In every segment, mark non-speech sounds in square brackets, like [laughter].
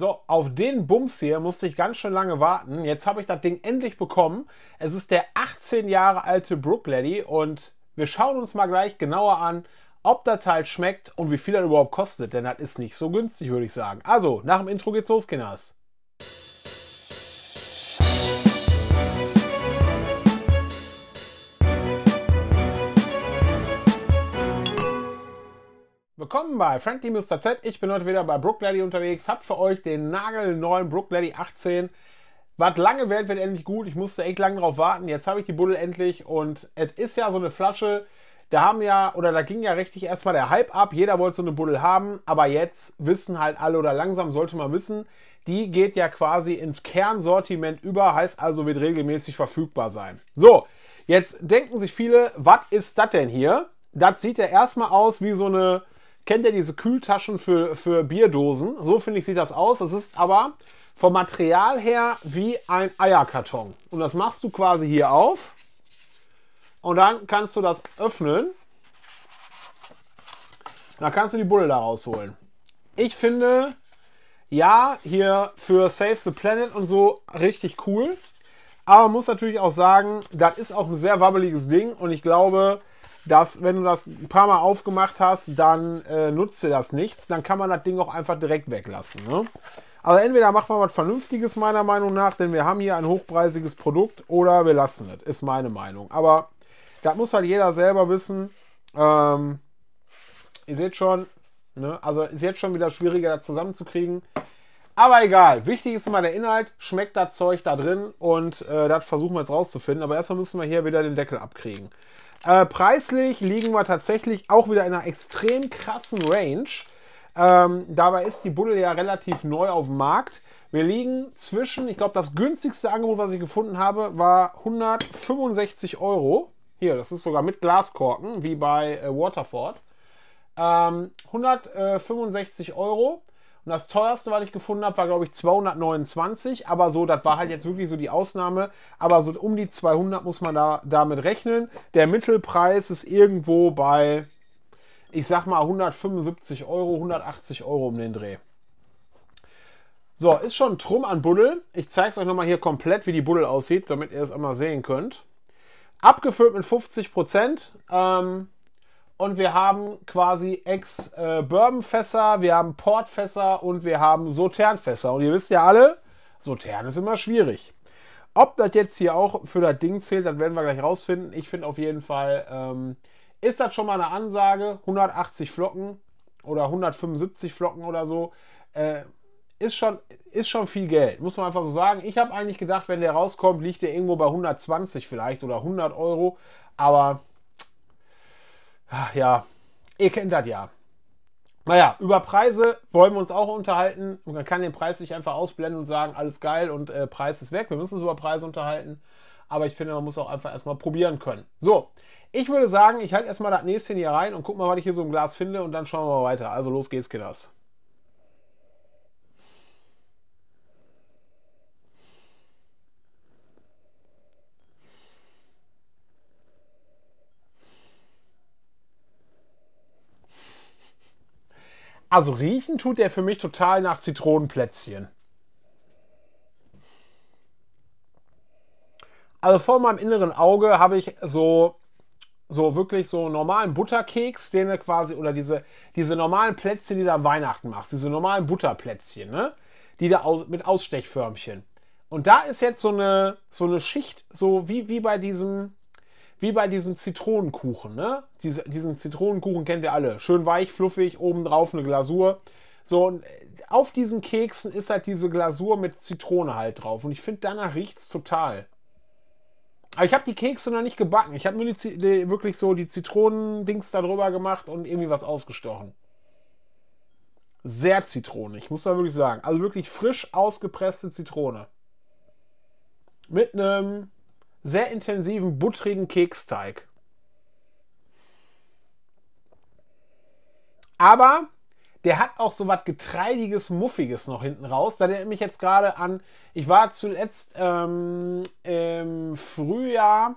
So, auf den Bums hier musste ich ganz schön lange warten. Jetzt habe ich das Ding endlich bekommen. Es ist der 18 Jahre alte Brook Lady und wir schauen uns mal gleich genauer an, ob das Teil schmeckt und wie viel er überhaupt kostet, denn das ist nicht so günstig, würde ich sagen. Also, nach dem Intro geht's los, Kinders. willkommen bei Friendly Mr. Z. Ich bin heute wieder bei Brooklady unterwegs, hab für euch den nagelneuen Brooklady 18. Was lange wählt, wird endlich gut. Ich musste echt lange drauf warten. Jetzt habe ich die Buddel endlich und es ist ja so eine Flasche. Da haben ja, oder da ging ja richtig erstmal der Hype ab. Jeder wollte so eine Buddel haben, aber jetzt wissen halt alle oder langsam sollte man wissen, die geht ja quasi ins Kernsortiment über, heißt also wird regelmäßig verfügbar sein. So, jetzt denken sich viele, was ist das denn hier? Das sieht ja erstmal aus wie so eine Kennt ihr diese Kühltaschen für, für Bierdosen? So finde ich sieht das aus. Das ist aber vom Material her wie ein Eierkarton. Und das machst du quasi hier auf. Und dann kannst du das öffnen. Da kannst du die Bulle da rausholen. Ich finde, ja, hier für Save the Planet und so richtig cool. Aber man muss natürlich auch sagen, das ist auch ein sehr wabbeliges Ding. Und ich glaube, dass wenn du das ein paar Mal aufgemacht hast, dann äh, nutzt dir das nichts. Dann kann man das Ding auch einfach direkt weglassen. Ne? Also entweder macht man was Vernünftiges meiner Meinung nach, denn wir haben hier ein hochpreisiges Produkt, oder wir lassen es, ist meine Meinung. Aber das muss halt jeder selber wissen. Ähm, ihr seht schon, ne? also ist jetzt schon wieder schwieriger, das zusammenzukriegen. Aber egal, wichtig ist immer der Inhalt, schmeckt das Zeug da drin und äh, das versuchen wir jetzt rauszufinden. Aber erstmal müssen wir hier wieder den Deckel abkriegen. Äh, preislich liegen wir tatsächlich auch wieder in einer extrem krassen Range. Ähm, dabei ist die Buddel ja relativ neu auf dem Markt. Wir liegen zwischen, ich glaube, das günstigste Angebot, was ich gefunden habe, war 165 Euro. Hier, das ist sogar mit Glaskorken, wie bei äh, Waterford. Ähm, 165 Euro und das teuerste, was ich gefunden habe, war, glaube ich, 229. Aber so, das war halt jetzt wirklich so die Ausnahme. Aber so um die 200 muss man da damit rechnen. Der Mittelpreis ist irgendwo bei, ich sag mal, 175 Euro, 180 Euro um den Dreh. So, ist schon Trumm an Buddel. Ich zeige es euch nochmal hier komplett, wie die Buddel aussieht, damit ihr es einmal sehen könnt. Abgefüllt mit 50 Prozent. Ähm, und wir haben quasi Ex-Bourbonfässer, wir haben Portfässer und wir haben Soternfässer. Und ihr wisst ja alle, Sotern ist immer schwierig. Ob das jetzt hier auch für das Ding zählt, das werden wir gleich rausfinden. Ich finde auf jeden Fall, ähm, ist das schon mal eine Ansage. 180 Flocken oder 175 Flocken oder so. Äh, ist schon, ist schon viel Geld, muss man einfach so sagen. Ich habe eigentlich gedacht, wenn der rauskommt, liegt der irgendwo bei 120 vielleicht oder 100 Euro. Aber Ach ja, ihr kennt das ja. Naja, über Preise wollen wir uns auch unterhalten. Und man kann den Preis nicht einfach ausblenden und sagen, alles geil und äh, Preis ist weg. Wir müssen uns über Preise unterhalten. Aber ich finde, man muss auch einfach erstmal probieren können. So, ich würde sagen, ich halte erstmal das nächste hier rein und guck mal, was ich hier so im Glas finde und dann schauen wir mal weiter. Also los geht's, Kinders. Also riechen tut der für mich total nach Zitronenplätzchen. Also vor meinem inneren Auge habe ich so so wirklich so normalen Butterkeks, den du quasi, oder diese, diese normalen Plätzchen, die du am Weihnachten machst, diese normalen Butterplätzchen, ne? Die da aus, mit Ausstechförmchen. Und da ist jetzt so eine, so eine Schicht, so wie, wie bei diesem, wie bei diesem Zitronenkuchen, ne? Diese, diesen Zitronenkuchen kennen wir alle. Schön weich, fluffig, obendrauf eine Glasur. So, und äh, auf diesen Keksen ist halt diese Glasur mit Zitrone halt drauf. Und ich finde, danach riecht es total. Aber ich habe die Kekse noch nicht gebacken. Ich habe nur die, die, wirklich so die Zitronendings darüber gemacht und irgendwie was ausgestochen. Sehr zitronig, muss man wirklich sagen. Also wirklich frisch ausgepresste Zitrone. Mit einem sehr intensiven, buttrigen Keksteig. Aber der hat auch so was Getreidiges, Muffiges noch hinten raus. Da erinnert mich jetzt gerade an, ich war zuletzt ähm, im Frühjahr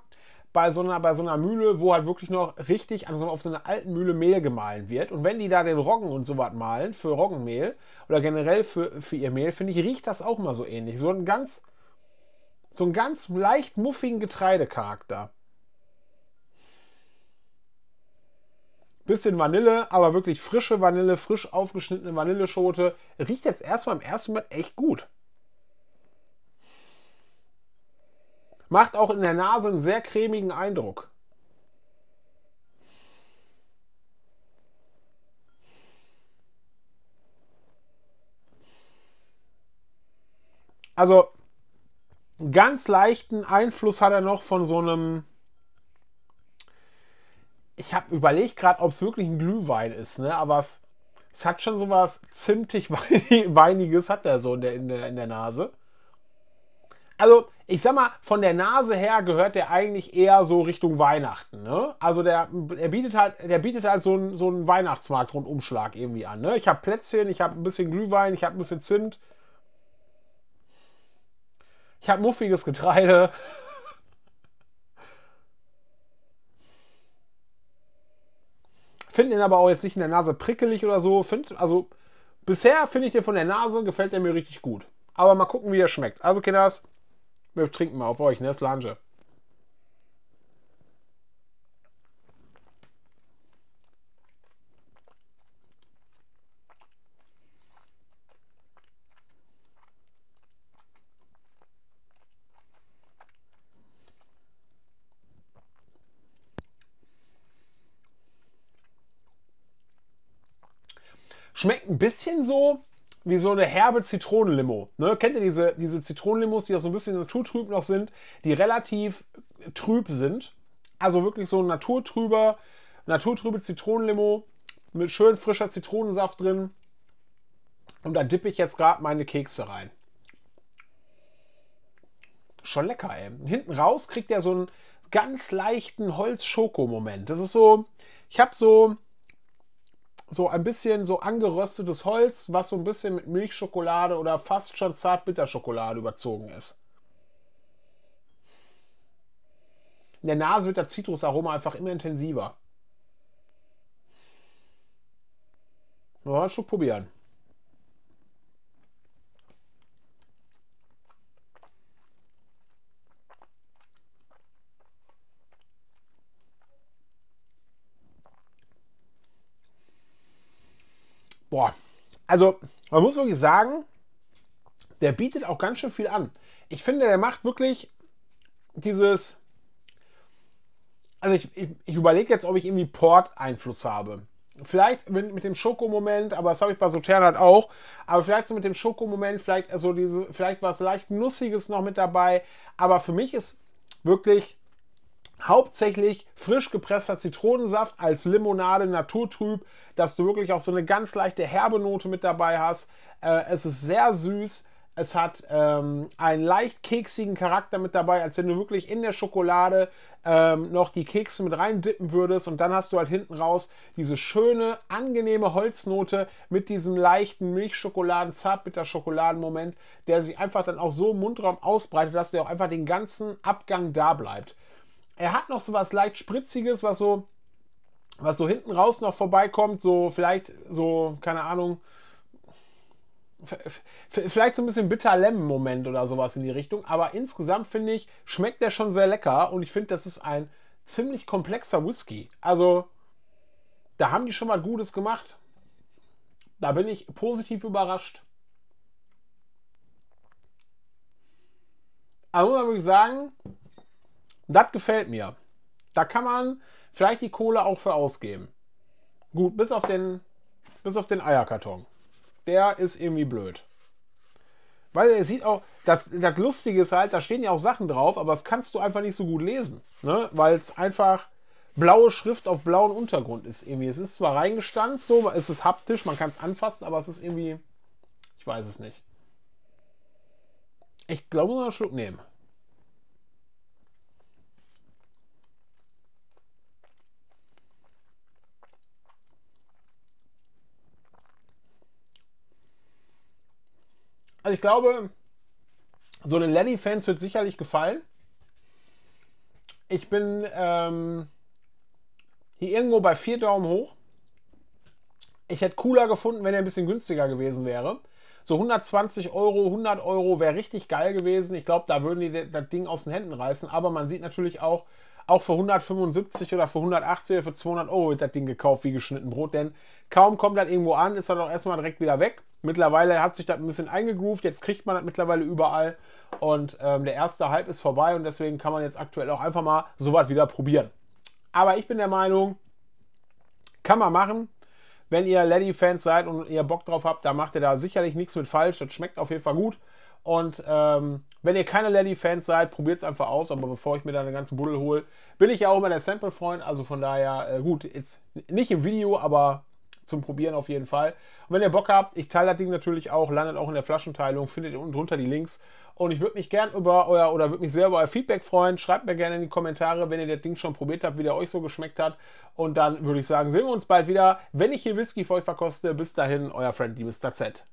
bei so, einer, bei so einer Mühle, wo halt wirklich noch richtig an so, auf so einer alten Mühle Mehl gemahlen wird. Und wenn die da den Roggen und so was malen für Roggenmehl oder generell für, für ihr Mehl, finde ich, riecht das auch mal so ähnlich. So ein ganz so einen ganz leicht muffigen Getreidecharakter. Bisschen Vanille, aber wirklich frische Vanille, frisch aufgeschnittene Vanilleschote. Riecht jetzt erstmal im ersten Mal echt gut. Macht auch in der Nase einen sehr cremigen Eindruck. Also ganz leichten Einfluss hat er noch von so einem. Ich habe überlegt gerade, ob es wirklich ein Glühwein ist, ne? aber es, es hat schon so was zimtig [laughs] Weiniges, hat er so in der, in der, in der Nase. Also, ich sag mal, von der Nase her gehört der eigentlich eher so Richtung Weihnachten. Ne? Also der, der, bietet halt, der bietet halt so einen, so einen Weihnachtsmarkt-Rundumschlag irgendwie an. Ne? Ich habe Plätzchen, ich habe ein bisschen Glühwein, ich habe ein bisschen Zimt, ich habe muffiges Getreide. Finde ihn aber auch jetzt nicht in der Nase prickelig oder so. Find, also bisher finde ich den von der Nase, gefällt er mir richtig gut. Aber mal gucken, wie er schmeckt. Also Kinders, wir trinken mal auf euch, ne? Slange. Schmeckt ein bisschen so wie so eine herbe Zitronenlimo. Ne? Kennt ihr diese, diese Zitronenlimos, die auch so ein bisschen naturtrüb noch sind, die relativ trüb sind? Also wirklich so ein naturtrüber, naturtrübe Zitronenlimo mit schön frischer Zitronensaft drin. Und da dippe ich jetzt gerade meine Kekse rein. Schon lecker, ey. Hinten raus kriegt er so einen ganz leichten Holz-Schoko-Moment. Das ist so, ich habe so, so ein bisschen so angeröstetes Holz, was so ein bisschen mit Milchschokolade oder fast schon Zartbitterschokolade überzogen ist. In der Nase wird das Zitrusaroma einfach immer intensiver. Ja, schon probieren. boah, also man muss wirklich sagen, der bietet auch ganz schön viel an. Ich finde, er macht wirklich dieses. Also ich, ich, ich überlege jetzt, ob ich irgendwie Port-Einfluss habe. Vielleicht mit, mit dem Schokomoment, aber das habe ich bei Sotern halt auch. Aber vielleicht so mit dem Schokomoment, vielleicht also diese, vielleicht was leicht Nussiges noch mit dabei. Aber für mich ist wirklich hauptsächlich frisch gepresster Zitronensaft als Limonade naturtrüb, dass du wirklich auch so eine ganz leichte herbe Note mit dabei hast. Äh, es ist sehr süß. Es hat ähm, einen leicht keksigen Charakter mit dabei, als wenn du wirklich in der Schokolade ähm, noch die Kekse mit rein dippen würdest. Und dann hast du halt hinten raus diese schöne, angenehme Holznote mit diesem leichten Milchschokoladen, Zartbitterschokoladen-Moment, der sich einfach dann auch so im Mundraum ausbreitet, dass der auch einfach den ganzen Abgang da bleibt er hat noch so was leicht Spritziges, was so, was so hinten raus noch vorbeikommt, so vielleicht so, keine Ahnung, vielleicht so ein bisschen bitter Lemon Moment oder sowas in die Richtung, aber insgesamt finde ich, schmeckt der schon sehr lecker und ich finde, das ist ein ziemlich komplexer Whisky. Also da haben die schon mal Gutes gemacht. Da bin ich positiv überrascht. Aber muss man wirklich sagen, das gefällt mir. Da kann man vielleicht die Kohle auch für ausgeben. Gut, bis auf den, bis auf den Eierkarton. Der ist irgendwie blöd. Weil er sieht auch, das, das Lustige ist halt, da stehen ja auch Sachen drauf, aber das kannst du einfach nicht so gut lesen. Ne? Weil es einfach blaue Schrift auf blauen Untergrund ist irgendwie. Es ist zwar reingestanzt, so, es ist haptisch, man kann es anfassen, aber es ist irgendwie, ich weiß es nicht. Ich glaube, nur einen Schluck nehmen. Also ich glaube, so den Lenny-Fans wird sicherlich gefallen. Ich bin ähm, hier irgendwo bei vier Daumen hoch. Ich hätte cooler gefunden, wenn er ein bisschen günstiger gewesen wäre. So 120 Euro, 100 Euro wäre richtig geil gewesen. Ich glaube, da würden die das Ding aus den Händen reißen. Aber man sieht natürlich auch, auch für 175 oder für 180 oder für 200 Euro wird das Ding gekauft wie geschnitten Brot, denn kaum kommt das irgendwo an, ist das auch erstmal direkt wieder weg. Mittlerweile hat sich das ein bisschen eingegroovt, jetzt kriegt man das mittlerweile überall und ähm, der erste Hype ist vorbei und deswegen kann man jetzt aktuell auch einfach mal so sowas wieder probieren. Aber ich bin der Meinung, kann man machen. Wenn ihr Lady-Fans seid und ihr Bock drauf habt, dann macht ihr da sicherlich nichts mit falsch. Das schmeckt auf jeden Fall gut. Und ähm, wenn ihr keine Lady-Fans seid, probiert es einfach aus. Aber bevor ich mir da eine ganze Buddel hole, bin ich ja auch immer der Sample-Freund. Also von daher, äh, gut, jetzt nicht im Video, aber zum Probieren auf jeden Fall. Und wenn ihr Bock habt, ich teile das Ding natürlich auch, landet auch in der Flaschenteilung, findet ihr unten drunter die Links. Und ich würde mich gern über euer oder würde mich sehr über euer Feedback freuen. Schreibt mir gerne in die Kommentare, wenn ihr das Ding schon probiert habt, wie der euch so geschmeckt hat. Und dann würde ich sagen, sehen wir uns bald wieder, wenn ich hier Whisky für euch verkoste. Bis dahin, euer Friendly Mr. Z.